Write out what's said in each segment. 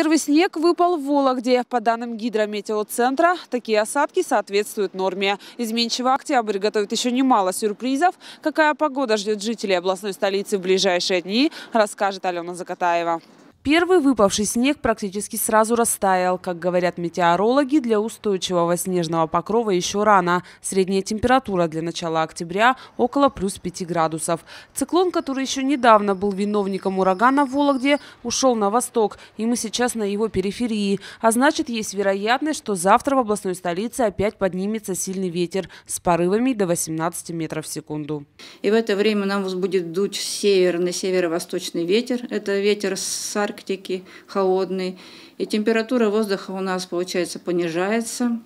Первый снег выпал в Вологде. По данным гидрометеоцентра, такие осадки соответствуют норме. Изменчивый октябрь готовит еще немало сюрпризов. Какая погода ждет жителей областной столицы в ближайшие дни, расскажет Алена Закатаева. Первый выпавший снег практически сразу растаял. Как говорят метеорологи, для устойчивого снежного покрова еще рано. Средняя температура для начала октября около плюс 5 градусов. Циклон, который еще недавно был виновником урагана в Вологде, ушел на восток, и мы сейчас на его периферии. А значит, есть вероятность, что завтра в областной столице опять поднимется сильный ветер с порывами до 18 метров в секунду. И в это время нам будет дуть северный, северо-восточный ветер. Это ветер с арки Арктики, холодный. И температура воздуха у нас, получается, понижается.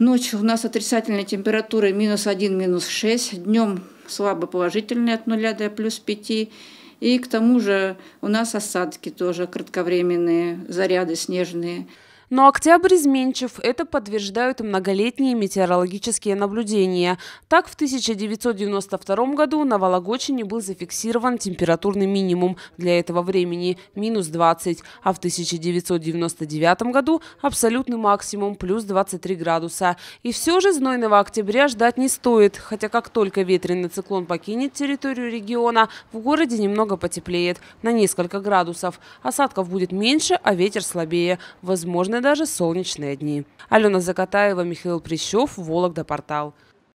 Ночью у нас отрицательные температуры минус 1, минус 6. Днем слабо положительные от 0 до плюс 5. И к тому же у нас осадки тоже кратковременные, заряды снежные. Но октябрь изменчив, это подтверждают многолетние метеорологические наблюдения. Так, в 1992 году на Вологодчине был зафиксирован температурный минимум для этого времени – минус 20, а в 1999 году – абсолютный максимум – плюс 23 градуса. И все же знойного октября ждать не стоит, хотя как только ветреный циклон покинет территорию региона, в городе немного потеплеет – на несколько градусов. Осадков будет меньше, а ветер слабее. Возможно, даже солнечные дни. Алена Закатаева, Михаил Прищев, Вологда Портал.